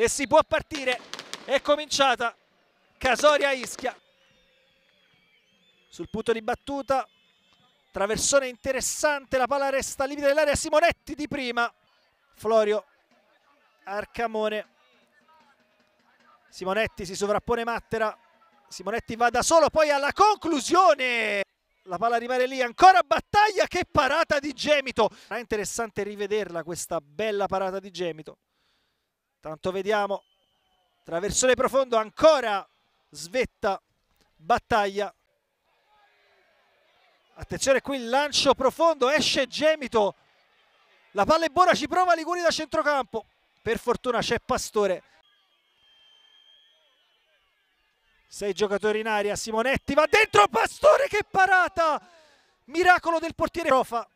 e si può partire. È cominciata Casoria Ischia. Sul punto di battuta, traversone interessante, la palla resta al limite dell'area, Simonetti di prima, Florio Arcamone. Simonetti si sovrappone Mattera, Simonetti va da solo, poi alla conclusione la palla rimane lì, ancora battaglia, che parata di Gemito! Sarà interessante rivederla questa bella parata di Gemito. Tanto vediamo. Traversone profondo, ancora svetta, battaglia. Attenzione qui il lancio profondo, esce Gemito. La palla è buona, ci prova Liguri da centrocampo. Per fortuna c'è Pastore. Sei giocatori in aria, Simonetti va dentro, Pastore che parata! Miracolo del portiere Rofa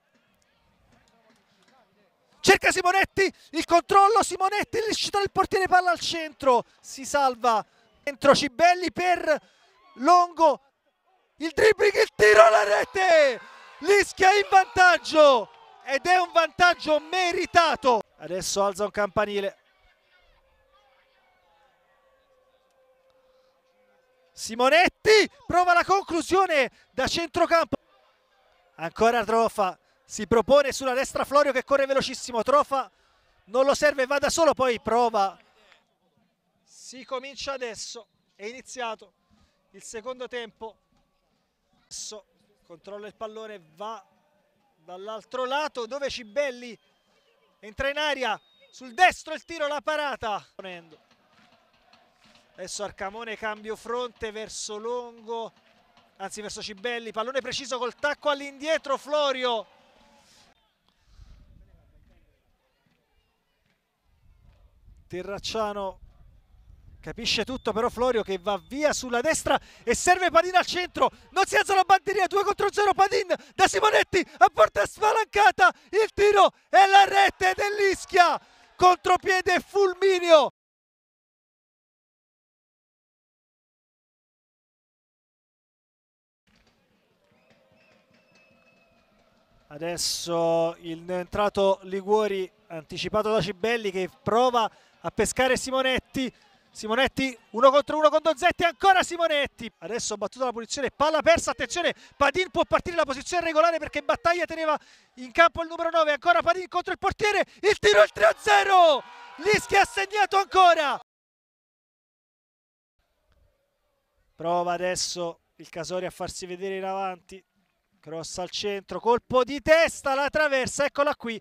cerca Simonetti, il controllo Simonetti, l'uscita del portiere palla al centro, si salva dentro Cibelli per Longo, il dribbling, il tiro alla rete, Lischia in vantaggio ed è un vantaggio meritato. Adesso alza un campanile. Simonetti prova la conclusione da centrocampo. Ancora Trofa, si propone sulla destra Florio che corre velocissimo Trofa non lo serve va da solo poi prova si comincia adesso è iniziato il secondo tempo adesso controlla il pallone va dall'altro lato dove Cibelli entra in aria sul destro il tiro la parata adesso Arcamone cambio fronte verso Longo anzi verso Cibelli pallone preciso col tacco all'indietro Florio Terracciano capisce tutto però Florio che va via sulla destra e serve Padin al centro non si alza la batteria 2 contro 0 Padin da Simonetti a porta spalancata il tiro e la rete dell'Ischia contropiede fulminio adesso il entrato Liguori anticipato da Cibelli che prova a a pescare Simonetti. Simonetti uno contro uno con Dozzetti, ancora Simonetti. Adesso battuta la punizione, palla persa, attenzione, Padin può partire la posizione regolare perché Battaglia teneva in campo il numero 9, ancora Padin contro il portiere, il tiro è il 3-0, Lischi ha segnato ancora. Prova adesso il Casori a farsi vedere in avanti, cross al centro, colpo di testa, la traversa, eccola qui,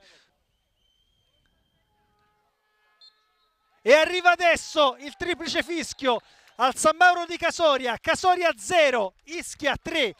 E arriva adesso il triplice fischio al San Mauro di Casoria. Casoria 0, Ischia 3,